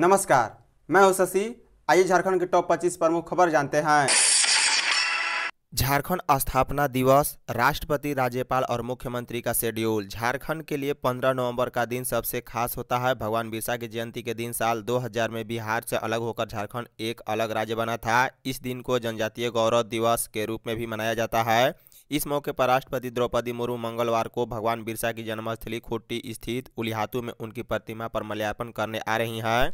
नमस्कार मैं हूं शशि आइए झारखंड के टॉप 25 प्रमुख खबर जानते हैं झारखंड स्थापना दिवस राष्ट्रपति राज्यपाल और मुख्यमंत्री का शेड्यूल झारखंड के लिए 15 नवंबर का दिन सबसे खास होता है भगवान बिरसा की जयंती के दिन साल 2000 में बिहार से अलग होकर झारखंड एक अलग राज्य बना था इस दिन को जनजातीय गौरव दिवस के रूप में भी मनाया जाता है इस मौके पर राष्ट्रपति द्रौपदी मुर्मू मंगलवार को भगवान बिरसा की जन्मस्थली खुट्टी स्थित उलिहातू में उनकी प्रतिमा पर मल्यार्पण करने आ रही हैं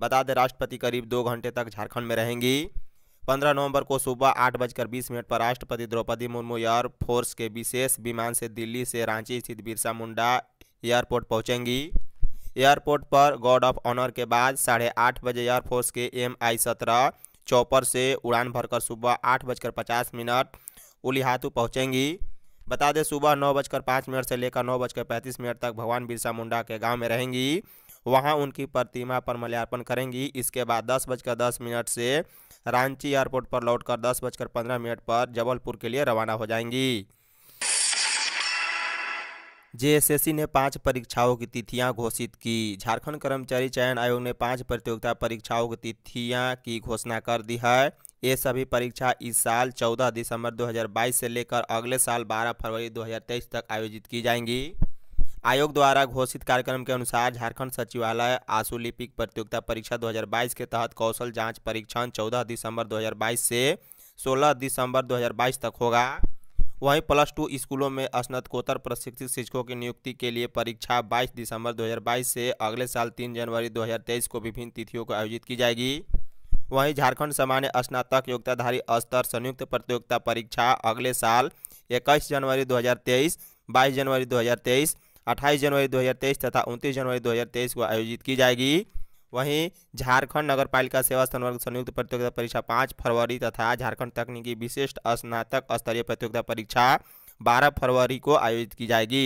बता दें राष्ट्रपति करीब दो घंटे तक झारखंड में रहेंगी पंद्रह नवंबर को सुबह आठ बजकर बीस मिनट पर राष्ट्रपति द्रौपदी मुर्मू एयरफोर्स के विशेष विमान से दिल्ली से रांची स्थित बिरसा मुंडा एयरपोर्ट पहुँचेंगी एयरपोर्ट पर गार्ड ऑफ ऑनर के बाद साढ़े आठ बजे एयरफोर्स के एम आई सत्रह चौपर से उड़ान भरकर सुबह आठ बजकर पचास मिनट उलिहातू पहुँचेंगी बता दें सुबह नौ बजकर पाँच मिनट से लेकर नौ बजकर पैंतीस मिनट तक भगवान बिरसा मुंडा के गांव में रहेंगी वहां उनकी प्रतिमा पर मल्यार्पण करेंगी इसके बाद दस बजकर दस मिनट से रांची एयरपोर्ट पर लौटकर दस बजकर पंद्रह मिनट पर जबलपुर के लिए रवाना हो जाएंगी जेएसएससी ने पांच परीक्षाओं की तिथियां घोषित की झारखंड कर्मचारी चयन आयोग ने पाँच प्रतियोगिता परीक्षाओं की तिथियाँ की घोषणा कर दी है ये सभी परीक्षा इस साल 14 दिसंबर 2022 से लेकर अगले साल 12 फरवरी 2023 तक आयोजित की जाएंगी आयोग द्वारा घोषित कार्यक्रम के अनुसार झारखंड सचिवालय आशुलिपिक प्रतियोगिता परीक्षा 2022 के तहत कौशल जांच परीक्षण 14 दिसंबर 2022 से 16 दिसंबर 2022 तक होगा वहीं प्लस टू स्कूलों में स्नातकोत्तर प्रशिक्षित शिक्षकों की नियुक्ति के लिए परीक्षा 22 दिसंबर 2022 से अगले साल 3 जनवरी 2023 को विभिन्न तिथियों को आयोजित की जाएगी वहीं झारखंड सामान्य स्नातक योग्यताधारी स्तर संयुक्त प्रतियोगिता परीक्षा अगले साल इक्कीस जनवरी 2023, 22 जनवरी 2023, 28 जनवरी 2023 तथा 29 जनवरी 2023 को आयोजित की जाएगी वहीं झारखंड नगर पालिका सेवा संवर्ग संयुक्त प्रतियोगिता परीक्षा पाँच फरवरी तथा झारखंड तकनीकी विशिष्ट स्नातक स्तरीय प्रतियोगिता परीक्षा बारह फरवरी को आयोजित की जाएगी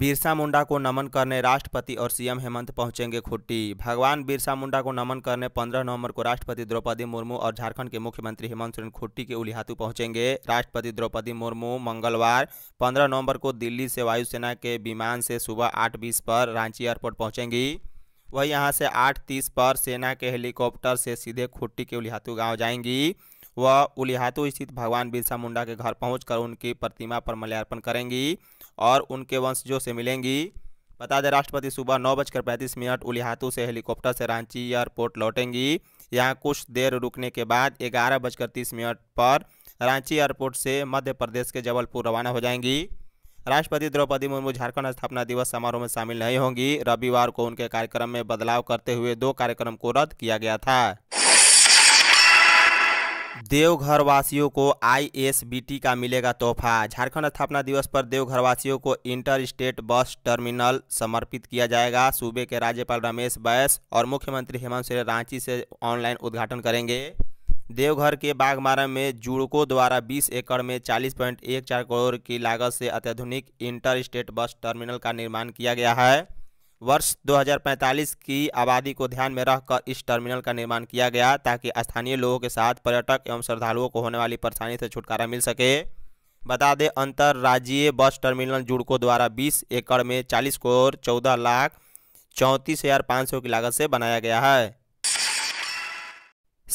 बिरसा मुंडा को नमन करने राष्ट्रपति और सीएम हेमंत पहुंचेंगे खुट्टी भगवान बिरसा मुंडा को नमन करने 15 नवंबर को राष्ट्रपति द्रौपदी मुर्मू और झारखंड के मुख्यमंत्री हेमंत सोरेन खुट्टी के उलिहातू पहुंचेंगे राष्ट्रपति द्रौपदी मुर्मू मंगलवार 15 नवंबर को दिल्ली से वायुसेना के विमान से सुबह आठ पर रांची एयरपोर्ट पहुँचेंगी वही यहाँ से आठ पर सेना के हेलीकॉप्टर से सीधे खुट्टी के उलिहातू गाँव जाएंगी वह उलिहातू स्थित भगवान बिरसा मुंडा के घर पहुँच उनकी प्रतिमा पर माल्यार्पण करेंगी और उनके वंशजों से मिलेंगी बता दें राष्ट्रपति सुबह नौ बजकर पैंतीस मिनट उलिहातू से हेलीकॉप्टर से रांची एयरपोर्ट लौटेंगी यहाँ कुछ देर रुकने के बाद ग्यारह बजकर तीस मिनट पर रांची एयरपोर्ट से मध्य प्रदेश के जबलपुर रवाना हो जाएंगी राष्ट्रपति द्रौपदी मुर्मू झारखंड स्थापना दिवस समारोह में शामिल नहीं होंगी रविवार को उनके कार्यक्रम में बदलाव करते हुए दो कार्यक्रम को रद्द किया गया था देवघर वासियों को आईएसबीटी का मिलेगा तोहफा झारखंड स्थापना दिवस पर देवघर वासियों को इंटर स्टेट बस टर्मिनल समर्पित किया जाएगा सूबे के राज्यपाल रमेश बैस और मुख्यमंत्री हेमंत सोरेन रांची से ऑनलाइन उद्घाटन करेंगे देवघर के बागमारा में जुड़को द्वारा 20 एकड़ में 40.14 करोड़ की लागत से अत्याधुनिक इंटर स्टेट बस टर्मिनल का निर्माण किया गया है वर्ष 2045 की आबादी को ध्यान में रखकर इस टर्मिनल का निर्माण किया गया ताकि स्थानीय लोगों के साथ पर्यटक एवं श्रद्धालुओं को होने वाली परेशानी से छुटकारा मिल सके बता दें अंतर्राज्यीय बस टर्मिनल जुड़को द्वारा 20 एकड़ में 40 करोड़ 14 लाख चौंतीस हज़ार पाँच सौ की लागत से बनाया गया है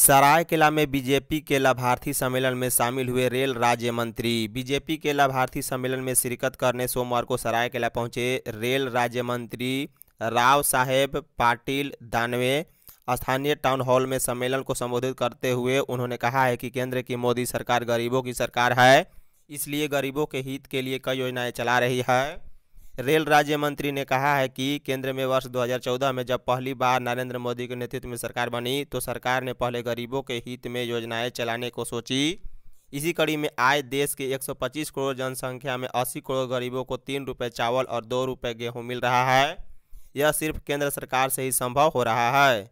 सरायकेला में बीजेपी के लाभार्थी सम्मेलन में शामिल हुए रेल राज्य मंत्री बीजेपी के लाभार्थी सम्मेलन में शिरकत करने सोमवार को सरायकेला पहुंचे रेल राज्य मंत्री राव साहेब पाटिल दानवे स्थानीय टाउन हॉल में सम्मेलन को संबोधित करते हुए उन्होंने कहा है कि केंद्र की मोदी सरकार गरीबों की सरकार है इसलिए गरीबों के हित के लिए कई योजनाएं चला रही है रेल राज्य मंत्री ने कहा है कि केंद्र में वर्ष 2014 में जब पहली बार नरेंद्र मोदी के नेतृत्व में सरकार बनी तो सरकार ने पहले गरीबों के हित में योजनाएं चलाने को सोची इसी कड़ी में आए देश के 125 करोड़ जनसंख्या में 80 करोड़ गरीबों को तीन रुपये चावल और दो रुपये गेहूँ मिल रहा है यह सिर्फ केंद्र सरकार से ही संभव हो रहा है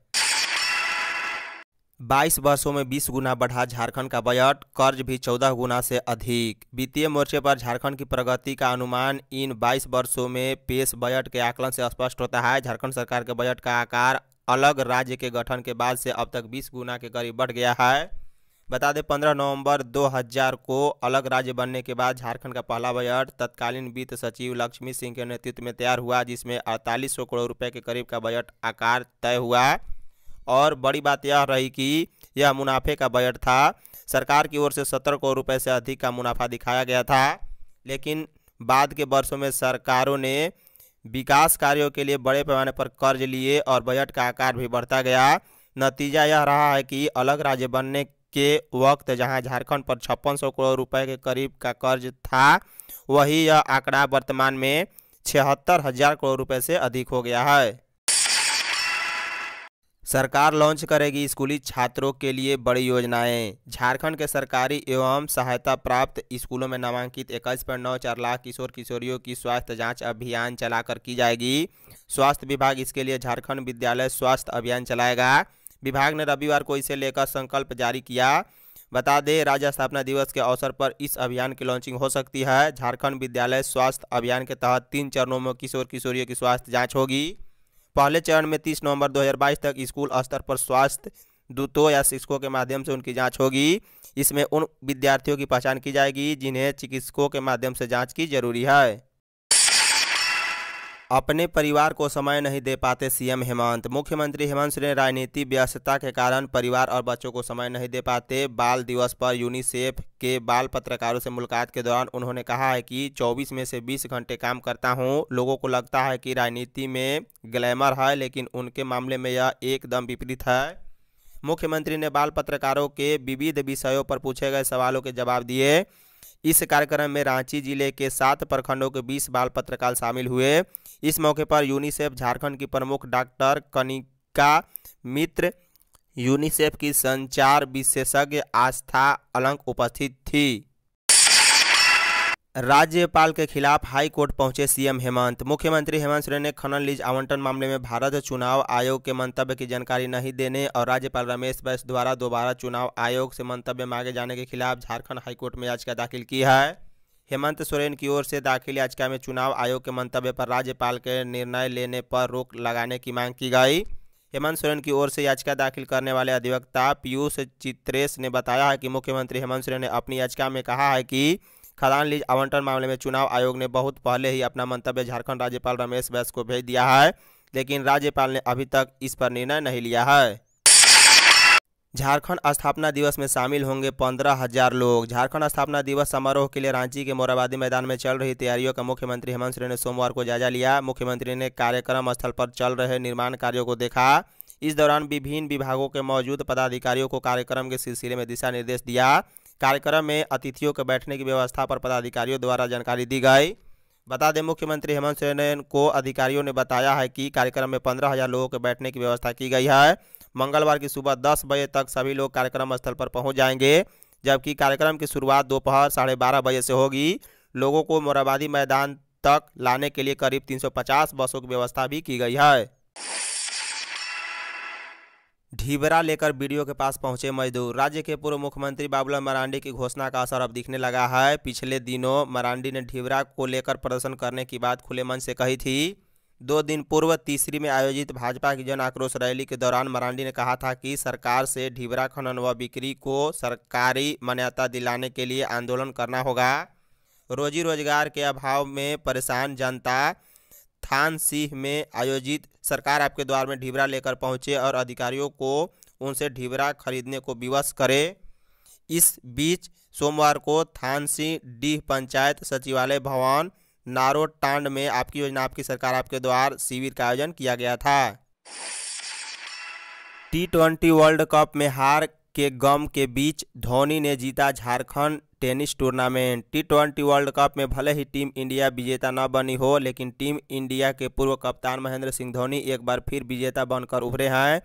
22 वर्षों में 20 गुना बढ़ा झारखंड का बजट कर्ज भी 14 गुना से अधिक वित्तीय मोर्चे पर झारखंड की प्रगति का अनुमान इन 22 वर्षों में पेश बजट के आकलन से स्पष्ट होता है झारखंड सरकार के बजट का आकार अलग राज्य के गठन के बाद से अब तक 20 गुना के करीब बढ़ गया है बता दें पंद्रह नवंबर 2000 को अलग राज्य बनने के बाद झारखंड का पहला बजट तत्कालीन वित्त सचिव लक्ष्मी सिंह के नेतृत्व में तैयार हुआ जिसमें अड़तालीस सौ करोड़ रुपए के करीब का बजट आकार तय हुआ और बड़ी बात यह रही कि यह मुनाफे का बजट था सरकार की ओर से सत्तर करोड़ रुपये से अधिक का मुनाफा दिखाया गया था लेकिन बाद के वर्षों में सरकारों ने विकास कार्यों के लिए बड़े पैमाने पर कर्ज लिए और बजट का आकार भी बढ़ता गया नतीजा यह रहा है कि अलग राज्य बनने के वक्त जहां झारखंड पर छप्पन सौ करोड़ रुपए के करीब का कर्ज था वही यह आंकड़ा वर्तमान में छिहत्तर हजार करोड़ रुपए से अधिक हो गया है सरकार लॉन्च करेगी स्कूली छात्रों के लिए बड़ी योजनाएं झारखंड के सरकारी एवं सहायता प्राप्त स्कूलों में नामांकित इक्कीस पॉइंट नौ चार लाख किशोर किशोरियों की स्वास्थ्य जांच अभियान चलाकर की जाएगी स्वास्थ्य विभाग इसके लिए झारखंड विद्यालय स्वास्थ्य अभियान चलाएगा विभाग ने रविवार को इसे लेकर संकल्प जारी किया बता दें राज्य स्थापना दिवस के अवसर पर इस अभियान की लॉन्चिंग हो सकती है झारखंड विद्यालय स्वास्थ्य अभियान के तहत तीन चरणों में किशोर किशोरियों की स्वास्थ्य जांच होगी पहले चरण में 30 नवंबर 2022 तक स्कूल स्तर पर स्वास्थ्य दूतों या शिक्षकों के माध्यम से उनकी जांच होगी इसमें उन विद्यार्थियों की पहचान की जाएगी जिन्हें चिकित्सकों के माध्यम से जाँच की जरूरी है अपने परिवार को समय नहीं दे पाते सीएम हेमंत मुख्यमंत्री हेमंत सोरेन राजनीति व्यस्तता के कारण परिवार और बच्चों को समय नहीं दे पाते बाल दिवस पर यूनिसेफ के बाल पत्रकारों से मुलाकात के दौरान उन्होंने कहा है कि 24 में से 20 घंटे काम करता हूं लोगों को लगता है कि राजनीति में ग्लैमर है लेकिन उनके मामले में यह एकदम विपरीत है मुख्यमंत्री ने बाल पत्रकारों के विविध विषयों पर पूछे गए सवालों के जवाब दिए इस कार्यक्रम में रांची जिले के सात प्रखंडों के बीस बाल पत्रकार शामिल हुए इस मौके पर यूनिसेफ झारखंड की प्रमुख डॉक्टर कनिका मित्र यूनिसेफ की संचार विशेषज्ञ आस्था अलंक उपस्थित थी राज्यपाल के खिलाफ हाई कोर्ट पहुंचे सीएम हेमंत मुख्यमंत्री हेमंत सोरेन ने खनन लीज आवंटन मामले में भारत चुनाव आयोग के मंतव्य की जानकारी नहीं देने और राज्यपाल रमेश बैस द्वारा दोबारा चुनाव आयोग से मंतव्य मांगे जाने के खिलाफ झारखंड हाईकोर्ट में याचिका दाखिल की है हेमंत सोरेन की ओर से दाखिल याचिका में चुनाव आयोग के मंतव्य पर राज्यपाल के निर्णय लेने पर रोक लगाने की मांग की गई हेमंत सोरेन की ओर से याचिका दाखिल करने वाले अधिवक्ता पीयूष चित्रेश ने बताया है कि मुख्यमंत्री हेमंत सोरेन ने अपनी याचिका में कहा है कि खदान लीज आवंटन मामले में चुनाव आयोग ने बहुत पहले ही अपना मंतव्य झारखंड राज्यपाल रमेश बैस को भेज दिया है लेकिन राज्यपाल ने अभी तक इस पर निर्णय नहीं लिया है झारखंड स्थापना दिवस में शामिल होंगे पंद्रह हजार लोग झारखंड स्थापना दिवस समारोह के लिए रांची के मोराबादी मैदान में चल रही तैयारियों का मुख्यमंत्री हेमंत सोरेन ने सोमवार को जायजा लिया मुख्यमंत्री ने कार्यक्रम स्थल पर चल रहे निर्माण कार्यों को देखा इस दौरान विभिन्न विभागों के मौजूद पदाधिकारियों को कार्यक्रम के सिलसिले में दिशा निर्देश दिया कार्यक्रम में अतिथियों के बैठने की व्यवस्था पर पदाधिकारियों द्वारा जानकारी दी गई बता दें मुख्यमंत्री हेमंत सोरेन को अधिकारियों ने बताया है कि कार्यक्रम में पंद्रह हज़ार लोगों के बैठने की व्यवस्था की गई है मंगलवार की सुबह दस बजे तक सभी लोग कार्यक्रम स्थल पर पहुंच जाएंगे जबकि कार्यक्रम की शुरुआत दोपहर साढ़े बारह बजे से होगी लोगों को मोराबादी मैदान तक लाने के लिए करीब तीन बसों की व्यवस्था भी की गई है ढीबरा लेकर बीडीओ के पास पहुंचे मजदूर राज्य के पूर्व मुख्यमंत्री बाबूलाल मरांडी की घोषणा का असर अब दिखने लगा है पिछले दिनों मरांडी ने ढीबरा को लेकर प्रदर्शन करने की बात खुले मन से कही थी दो दिन पूर्व तीसरी में आयोजित भाजपा की जन आक्रोश रैली के दौरान मरांडी ने कहा था कि सरकार से ढीबरा खनन व बिक्री को सरकारी मान्यता दिलाने के लिए आंदोलन करना होगा रोजी रोजगार के अभाव में परेशान जनता थान सिंह में आयोजित सरकार आपके द्वार में ढिबरा लेकर पहुंचे और अधिकारियों को उनसे ढिबरा खरीदने को विवश करे इस बीच सोमवार को थान सिंह डीह पंचायत सचिवालय भवन नारोटांड में आपकी योजना आपकी सरकार आपके द्वार शिविर का आयोजन किया गया था टी ट्वेंटी वर्ल्ड कप में हार के गम के बीच धोनी ने जीता Jharkhand tennis tournament T twenty world cup में भले ही टीम इंडिया विजेता न बनी हो लेकिन टीम इंडिया के पूर्व कप्तान महेंद्र सिंह धोनी एक बार फिर विजेता बनकर उभरे हैं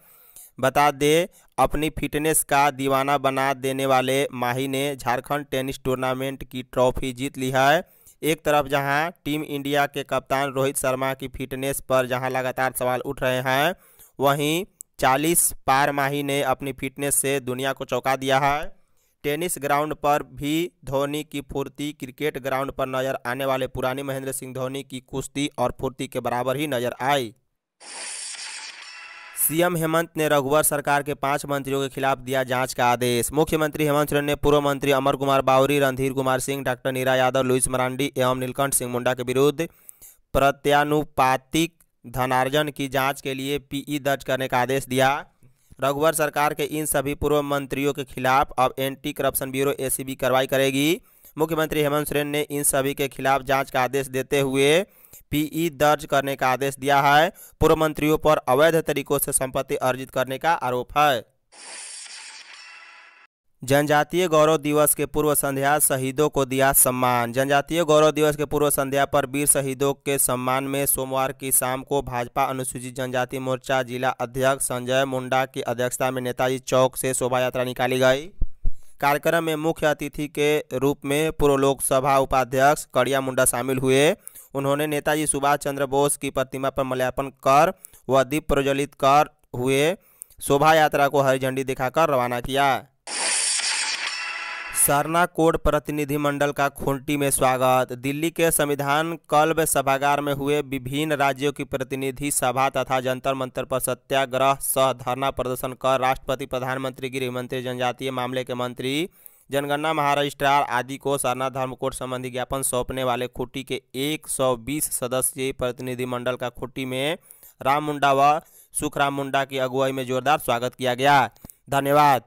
बता दे अपनी फिटनेस का दीवाना बना देने वाले माही ने झारखंड टेनिस टूर्नामेंट की ट्रॉफी जीत ली है एक तरफ जहां टीम इंडिया के कप्तान रोहित शर्मा की फिटनेस पर जहां लगातार सवाल उठ रहे हैं वहीं 40 पार माही ने अपनी फिटनेस से दुनिया को चौंका दिया है टेनिस ग्राउंड पर भी धोनी की फुर्ती क्रिकेट ग्राउंड पर नजर आने वाले पुराने महेंद्र सिंह धोनी की कुश्ती और फुर्ती के बराबर ही नजर आई सीएम हेमंत ने रघुवर सरकार के पांच मंत्रियों के खिलाफ दिया जांच का आदेश मुख्यमंत्री हेमंत सोरेन ने पूर्व मंत्री अमर कुमार बावरी रणधीर कुमार सिंह डॉक्टर नीरा यादव लुइस मरांडी एवं नीलकंठ सिंह मुंडा के विरुद्ध प्रत्यानुपातिक धनार्जन की जांच के लिए पीई दर्ज करने का आदेश दिया रघुवर सरकार के इन सभी पूर्व मंत्रियों के खिलाफ अब एंटी करप्शन ब्यूरो एसीबी कार्रवाई करेगी मुख्यमंत्री हेमंत सोरेन ने इन सभी के खिलाफ जांच का आदेश देते हुए पीई e दर्ज करने का आदेश दिया है पूर्व मंत्रियों पर अवैध तरीकों से संपत्ति अर्जित करने का आरोप है जनजातीय गौरव दिवस के पूर्व संध्या शहीदों को दिया सम्मान जनजातीय गौरव दिवस के पूर्व संध्या पर वीर शहीदों के सम्मान में सोमवार की शाम को भाजपा अनुसूचित जनजाति मोर्चा जिला अध्यक्ष संजय मुंडा की अध्यक्षता में नेताजी चौक से शोभा यात्रा निकाली गई कार्यक्रम में मुख्य अतिथि के रूप में पूर्व लोकसभा उपाध्यक्ष कड़िया मुंडा शामिल हुए उन्होंने नेताजी सुभाष चंद्र बोस की प्रतिमा पर मल्यार्पण कर व दीप प्रज्वलित कर हुए शोभा यात्रा को हरी झंडी दिखाकर रवाना किया सरना कोड प्रतिनिधिमंडल का खूंटी में स्वागत दिल्ली के संविधान कल्ब सभागार में हुए विभिन्न राज्यों की प्रतिनिधि सभा तथा जंतर मंतर पर सत्याग्रह सह धरना प्रदर्शन कर राष्ट्रपति प्रधानमंत्री गृहमंत्री जनजातीय मामले के मंत्री जनगणना महारजिस्ट्रार आदि को सरना धर्म कोड संबंधी ज्ञापन सौंपने वाले खुट्टी के एक सदस्यीय प्रतिनिधिमंडल का खुट्टी में राम मुंडा व सुखराम मुंडा की अगुवाई में जोरदार स्वागत किया गया धन्यवाद